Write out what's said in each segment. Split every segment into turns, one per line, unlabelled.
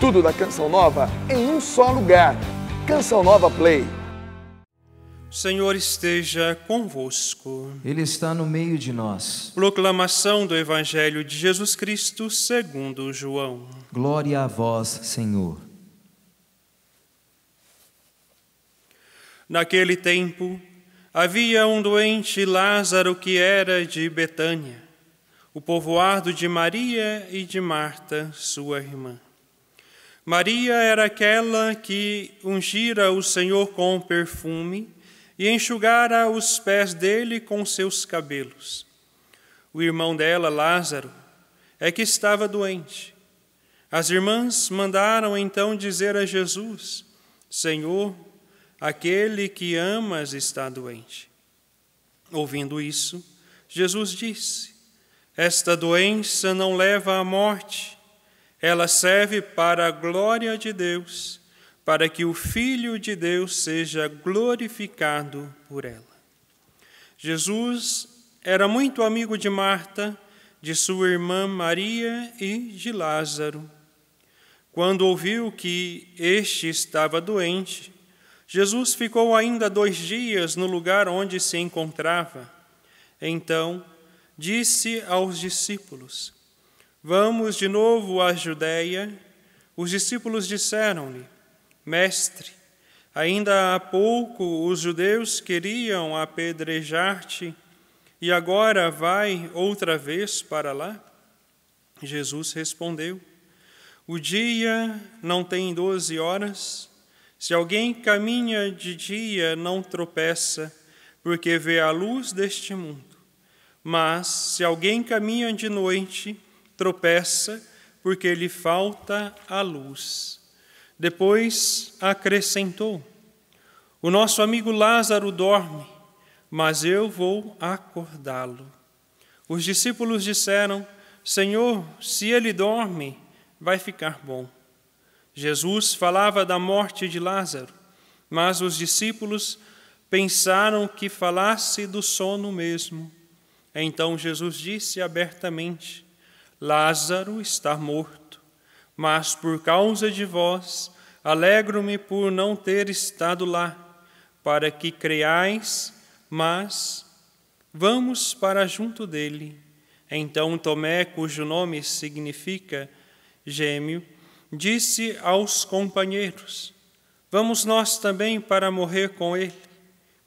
Tudo da Canção Nova em um só lugar. Canção Nova Play. O Senhor esteja convosco. Ele está no meio de nós. Proclamação do Evangelho de Jesus Cristo segundo João. Glória a vós, Senhor. Naquele tempo, havia um doente Lázaro que era de Betânia, o povoado de Maria e de Marta, sua irmã. Maria era aquela que ungira o Senhor com perfume e enxugara os pés dele com seus cabelos. O irmão dela, Lázaro, é que estava doente. As irmãs mandaram então dizer a Jesus: Senhor, aquele que amas está doente. Ouvindo isso, Jesus disse: Esta doença não leva à morte ela serve para a glória de Deus, para que o Filho de Deus seja glorificado por ela. Jesus era muito amigo de Marta, de sua irmã Maria e de Lázaro. Quando ouviu que este estava doente, Jesus ficou ainda dois dias no lugar onde se encontrava. Então, disse aos discípulos: Vamos de novo à Judéia. Os discípulos disseram-lhe: Mestre, ainda há pouco os judeus queriam apedrejar-te e agora vai outra vez para lá? Jesus respondeu: O dia não tem doze horas. Se alguém caminha de dia, não tropeça, porque vê a luz deste mundo. Mas se alguém caminha de noite, tropeça, porque lhe falta a luz. Depois acrescentou: O nosso amigo Lázaro dorme, mas eu vou acordá-lo. Os discípulos disseram: Senhor, se ele dorme, vai ficar bom. Jesus falava da morte de Lázaro, mas os discípulos pensaram que falasse do sono mesmo. Então Jesus disse abertamente: Lázaro está morto, mas por causa de vós, alegro-me por não ter estado lá, para que creais, mas vamos para junto dele. Então Tomé, cujo nome significa gêmeo, disse aos companheiros: Vamos nós também para morrer com ele.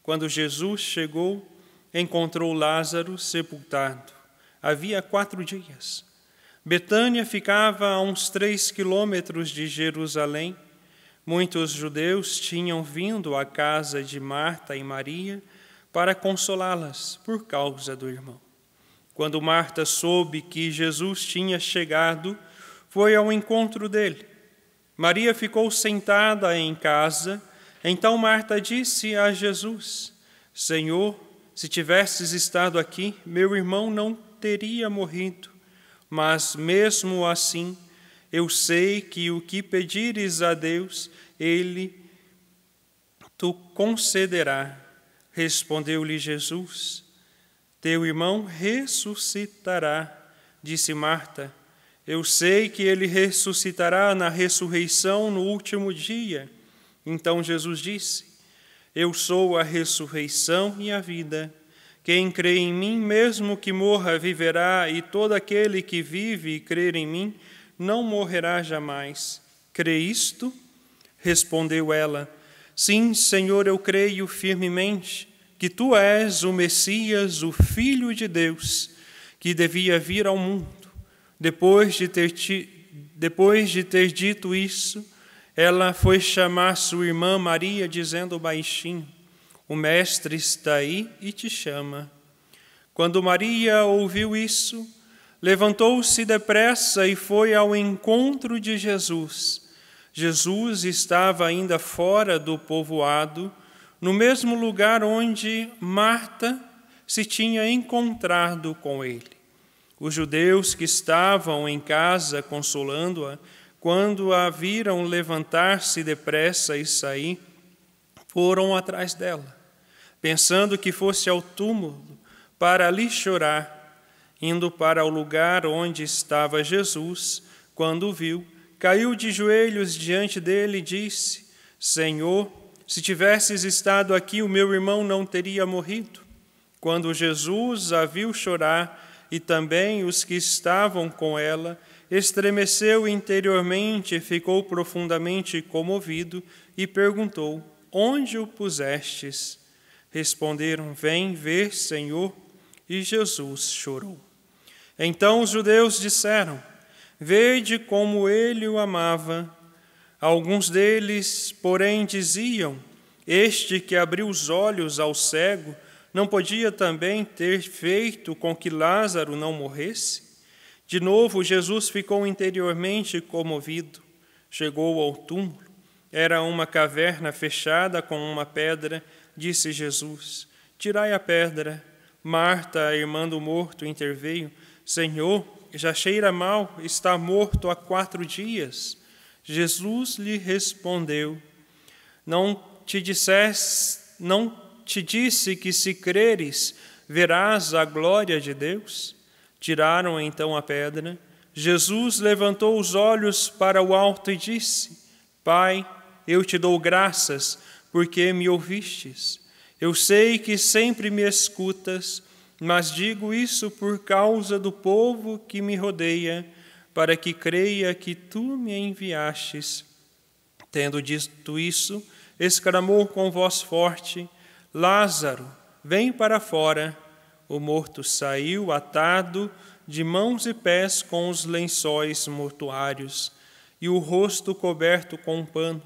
Quando Jesus chegou, encontrou Lázaro sepultado. Havia quatro dias Betânia ficava a uns três quilômetros de Jerusalém. Muitos judeus tinham vindo à casa de Marta e Maria para consolá-las por causa do irmão. Quando Marta soube que Jesus tinha chegado, foi ao encontro dele. Maria ficou sentada em casa, então Marta disse a Jesus: Senhor, se tivesses estado aqui, meu irmão não teria morrido. Mas mesmo assim, eu sei que o que pedires a Deus, Ele tu concederá. Respondeu-lhe Jesus: Teu irmão ressuscitará. Disse Marta: Eu sei que ele ressuscitará na ressurreição no último dia. Então Jesus disse: Eu sou a ressurreição e a vida. Quem crê em mim, mesmo que morra, viverá, e todo aquele que vive e crer em mim não morrerá jamais. Crê isto? Respondeu ela: Sim, Senhor, eu creio firmemente que tu és o Messias, o Filho de Deus, que devia vir ao mundo. Depois de ter, ti, depois de ter dito isso, ela foi chamar sua irmã Maria, dizendo baixinho: o Mestre está aí e te chama. Quando Maria ouviu isso, levantou-se depressa e foi ao encontro de Jesus. Jesus estava ainda fora do povoado, no mesmo lugar onde Marta se tinha encontrado com ele. Os judeus que estavam em casa consolando-a, quando a viram levantar-se depressa e sair, foram atrás dela pensando que fosse ao túmulo para ali chorar, indo para o lugar onde estava Jesus, quando o viu, caiu de joelhos diante dele e disse: Senhor, se tivesses estado aqui, o meu irmão não teria morrido. Quando Jesus a viu chorar, e também os que estavam com ela, estremeceu interiormente, ficou profundamente comovido e perguntou: Onde o pusestes? Responderam: Vem ver, Senhor. E Jesus chorou. Então os judeus disseram: Vede como ele o amava. Alguns deles, porém, diziam: Este que abriu os olhos ao cego, não podia também ter feito com que Lázaro não morresse? De novo, Jesus ficou interiormente comovido. Chegou ao túmulo. Era uma caverna fechada com uma pedra disse Jesus: Tirai a pedra. Marta, a irmã do morto, interveio: Senhor, já cheira mal, está morto há quatro dias. Jesus lhe respondeu: Não te disseste, não te disse que se creres, verás a glória de Deus? Tiraram então a pedra. Jesus levantou os olhos para o alto e disse: Pai, eu te dou graças porque me ouvistes. Eu sei que sempre me escutas, mas digo isso por causa do povo que me rodeia, para que creia que tu me enviastes. Tendo dito isso, exclamou com voz forte: Lázaro, vem para fora. O morto saiu atado de mãos e pés com os lençóis mortuários e o rosto coberto com um pano.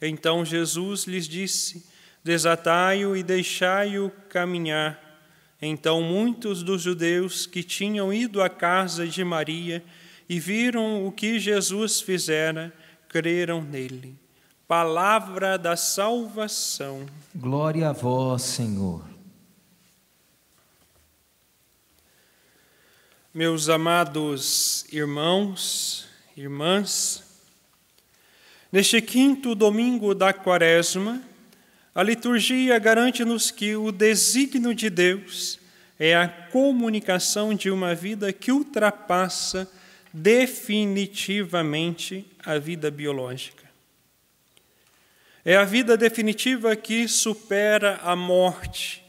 Então Jesus lhes disse: Desatai-o e deixai-o caminhar. Então muitos dos judeus que tinham ido à casa de Maria e viram o que Jesus fizera, creram nele. Palavra da salvação. Glória a vós, Senhor. Meus amados irmãos, irmãs, Neste quinto domingo da Quaresma, a liturgia garante-nos que o desígnio de Deus é a comunicação de uma vida que ultrapassa definitivamente a vida biológica. É a vida definitiva que supera a morte.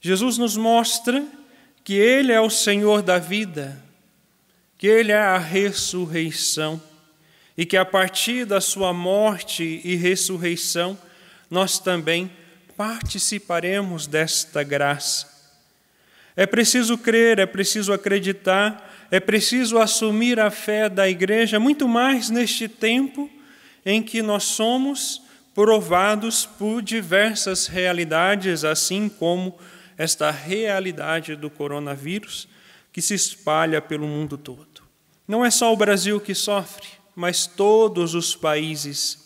Jesus nos mostra que Ele é o Senhor da vida, que Ele é a ressurreição e que a partir da sua morte e ressurreição nós também participaremos desta graça. É preciso crer, é preciso acreditar, é preciso assumir a fé da igreja, muito mais neste tempo em que nós somos provados por diversas realidades, assim como esta realidade do coronavírus que se espalha pelo mundo todo. Não é só o Brasil que sofre, mas todos os países.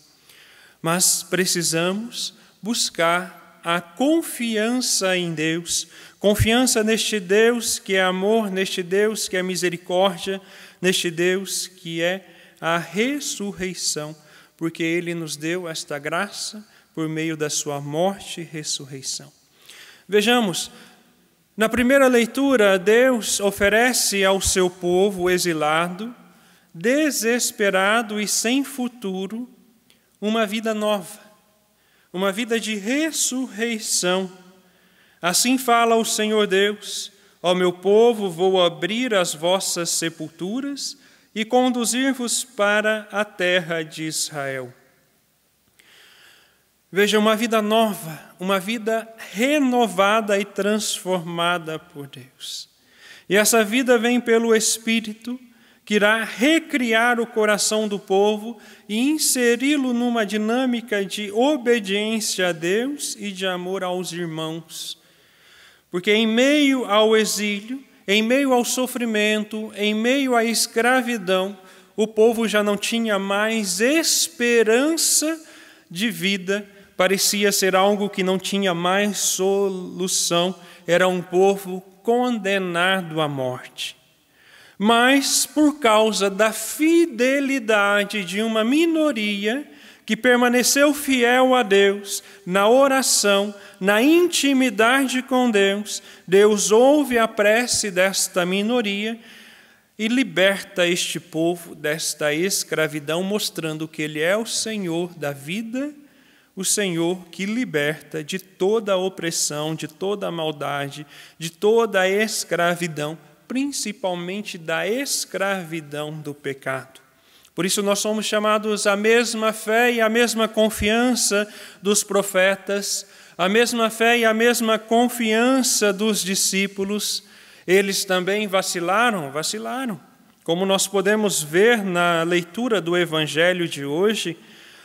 Mas precisamos buscar a confiança em Deus, confiança neste Deus que é amor, neste Deus que é misericórdia, neste Deus que é a ressurreição, porque Ele nos deu esta graça por meio da Sua morte e ressurreição. Vejamos, na primeira leitura, Deus oferece ao seu povo exilado desesperado e sem futuro, uma vida nova, uma vida de ressurreição. Assim fala o Senhor Deus: Ó meu povo, vou abrir as vossas sepulturas e conduzir-vos para a terra de Israel. Veja, uma vida nova, uma vida renovada e transformada por Deus. E essa vida vem pelo Espírito que irá recriar o coração do povo e inseri-lo numa dinâmica de obediência a Deus e de amor aos irmãos. Porque em meio ao exílio, em meio ao sofrimento, em meio à escravidão, o povo já não tinha mais esperança de vida, parecia ser algo que não tinha mais solução, era um povo condenado à morte mas por causa da fidelidade de uma minoria que permaneceu fiel a Deus na oração, na intimidade com Deus, Deus ouve a prece desta minoria e liberta este povo desta escravidão, mostrando que Ele é o Senhor da vida, o Senhor que liberta de toda a opressão, de toda a maldade, de toda a escravidão principalmente da escravidão do pecado. Por isso, nós somos chamados à mesma fé e à mesma confiança dos profetas, à mesma fé e à mesma confiança dos discípulos. Eles também vacilaram, vacilaram. Como nós podemos ver na leitura do Evangelho de hoje,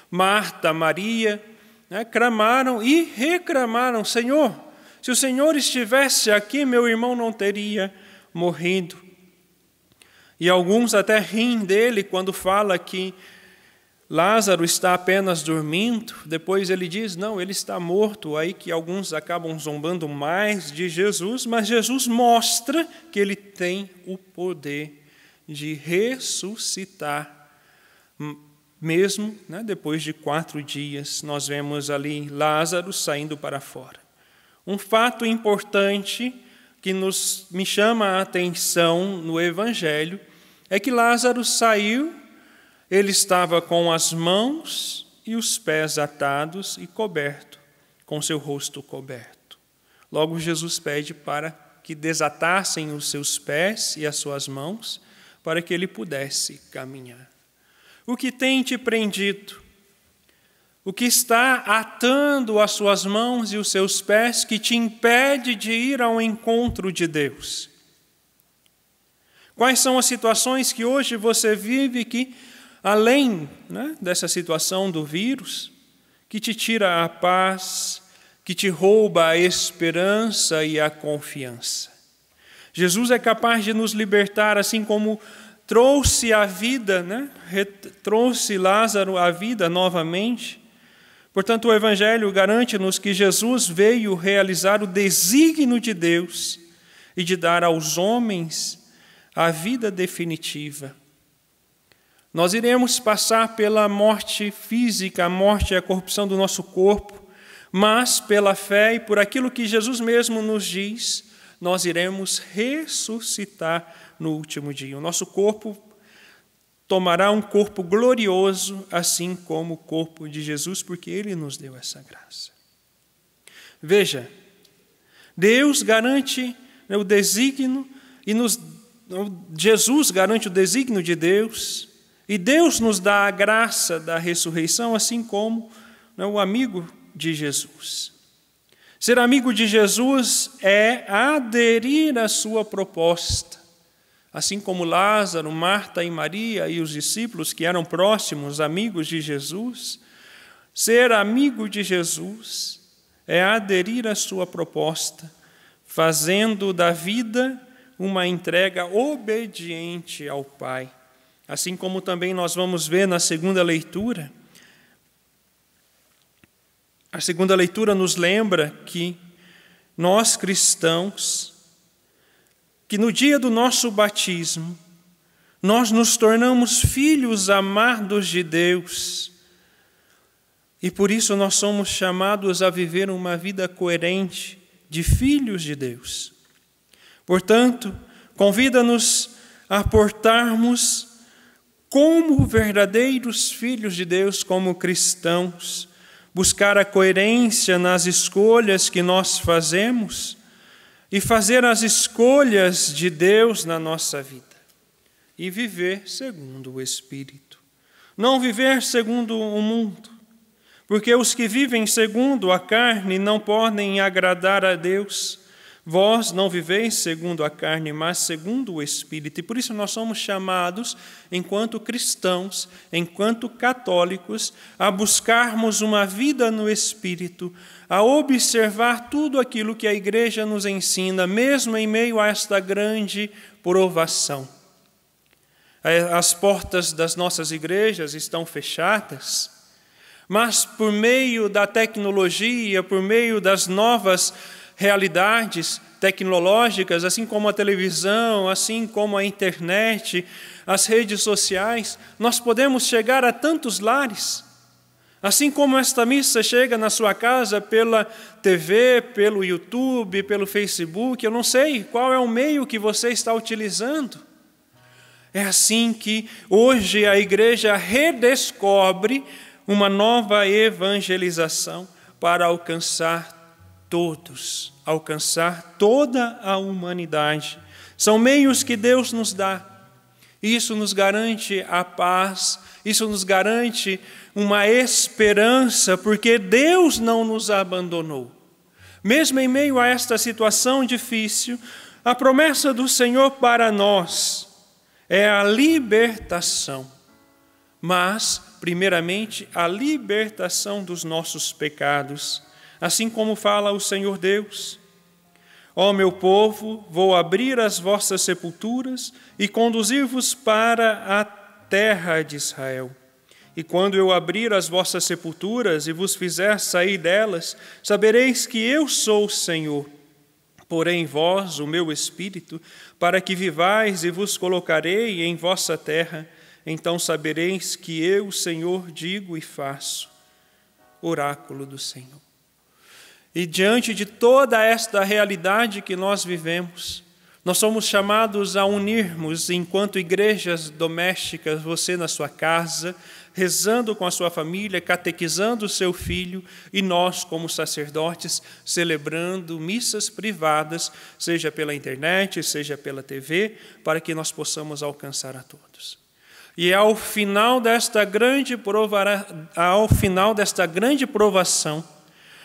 Marta, Maria, né, e reclamaram: Senhor, se o Senhor estivesse aqui, meu irmão não teria morrido. E alguns até riem dele quando fala que Lázaro está apenas dormindo, depois ele diz: não, ele está morto. Aí que alguns acabam zombando mais de Jesus, mas Jesus mostra que ele tem o poder de ressuscitar, mesmo né, depois de quatro dias. Nós vemos ali Lázaro saindo para fora. Um fato importante que nos, me chama a atenção no Evangelho é que Lázaro saiu, ele estava com as mãos e os pés atados e coberto, com seu rosto coberto. Logo, Jesus pede para que desatassem os seus pés e as suas mãos, para que ele pudesse caminhar. O que tem te prendido? o que está atando as suas mãos e os seus pés que te impede de ir ao encontro de Deus? Quais são as situações que hoje você vive que, além né, dessa situação do vírus, que te tira a paz, que te rouba a esperança e a confiança? Jesus é capaz de nos libertar, assim como trouxe a vida, né, trouxe Lázaro à vida novamente Portanto, o Evangelho garante-nos que Jesus veio realizar o desígnio de Deus e de dar aos homens a vida definitiva. Nós iremos passar pela morte física, a morte e a corrupção do nosso corpo, mas pela fé e por aquilo que Jesus mesmo nos diz, nós iremos ressuscitar no último dia. O nosso corpo tomará um corpo glorioso, assim como o corpo de Jesus, porque ele nos deu essa graça. Veja, Deus garante né, o desígnio e nos né, Jesus garante o desígnio de Deus, e Deus nos dá a graça da ressurreição, assim como né, o amigo de Jesus. Ser amigo de Jesus é aderir à sua proposta, Assim como Lázaro, Marta e Maria e os discípulos que eram próximos, amigos de Jesus, ser amigo de Jesus é aderir à sua proposta, fazendo da vida uma entrega obediente ao Pai. Assim como também nós vamos ver na segunda leitura. A segunda leitura nos lembra que nós cristãos que no dia do nosso batismo, nós nos tornamos filhos amados de Deus. E por isso nós somos chamados a viver uma vida coerente de filhos de Deus. Portanto, convida-nos a portarmos como verdadeiros filhos de Deus, como cristãos, buscar a coerência nas escolhas que nós fazemos e fazer as escolhas de Deus na nossa vida e viver segundo o Espírito. Não viver segundo o mundo, porque os que vivem segundo a carne não podem agradar a Deus. Vós não viveis segundo a carne, mas segundo o Espírito. E por isso nós somos chamados, enquanto cristãos, enquanto católicos, a buscarmos uma vida no Espírito, a observar tudo aquilo que a Igreja nos ensina, mesmo em meio a esta grande provação. É, as portas das nossas igrejas estão fechadas mas por meio da tecnologia, por meio das novas realidades tecnológicas, assim como a televisão, assim como a internet, as redes sociais, nós podemos chegar a tantos lares. Assim como esta missa chega na sua casa pela TV, pelo YouTube, pelo Facebook, eu não sei qual é o meio que você está utilizando. É assim que hoje a igreja redescobre uma nova evangelização para alcançar todos, alcançar toda a humanidade. São meios que Deus nos dá. Isso nos garante a paz, isso nos garante uma esperança, porque Deus não nos abandonou. Mesmo em meio a esta situação difícil, a promessa do Senhor para nós é a libertação, mas, primeiramente, a libertação dos nossos pecados assim como fala o Senhor Deus. Ó meu povo, vou abrir as vossas sepulturas e conduzir-vos para a terra de Israel. E quando eu abrir as vossas sepulturas e vos fizer sair delas, sabereis que eu sou o Senhor. Porém, vós, o meu espírito, para que vivais e vos colocarei em vossa terra, então sabereis que eu, Senhor, digo e faço. Oráculo do Senhor. E diante de toda esta realidade que nós vivemos, nós somos chamados a unirmos enquanto igrejas domésticas, você na sua casa, rezando com a sua família, catequizando o seu filho, e nós, como sacerdotes, celebrando missas privadas, seja pela internet, seja pela TV, para que nós possamos alcançar a todos. E ao final desta grande prova, ao final desta grande provação,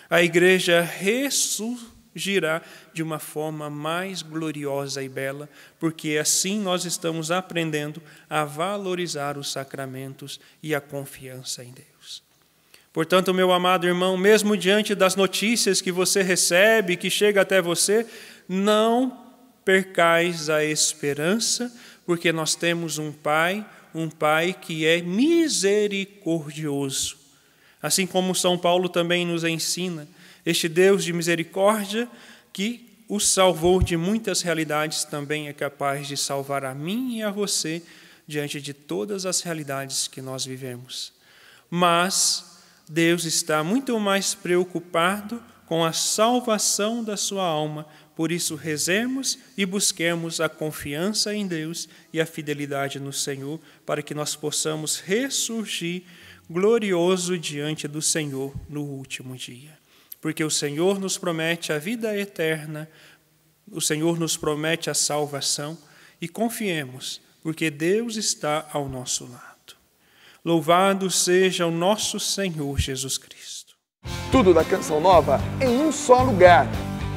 a igreja ressurgirá de uma forma mais gloriosa e bela, porque assim nós estamos aprendendo a valorizar os sacramentos e a confiança em Deus. Portanto, meu amado irmão, mesmo diante das notícias que você recebe, que chega até você, não percais a esperança, porque nós temos um Pai, um Pai que é misericordioso assim como São Paulo também nos ensina, este Deus de misericórdia que o salvou de muitas realidades também é capaz de salvar a mim e a você diante de todas as realidades que nós vivemos. Mas Deus está muito mais preocupado com a salvação da sua alma, por isso rezemos e busquemos a confiança em Deus e a fidelidade no Senhor, para que nós possamos ressurgir glorioso diante do Senhor no último dia. Porque o Senhor nos promete a vida eterna, o Senhor nos promete a salvação e confiemos, porque Deus está ao nosso lado. Louvado seja o nosso Senhor Jesus Cristo. Tudo da Canção Nova em um só lugar.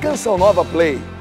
Canção Nova Play.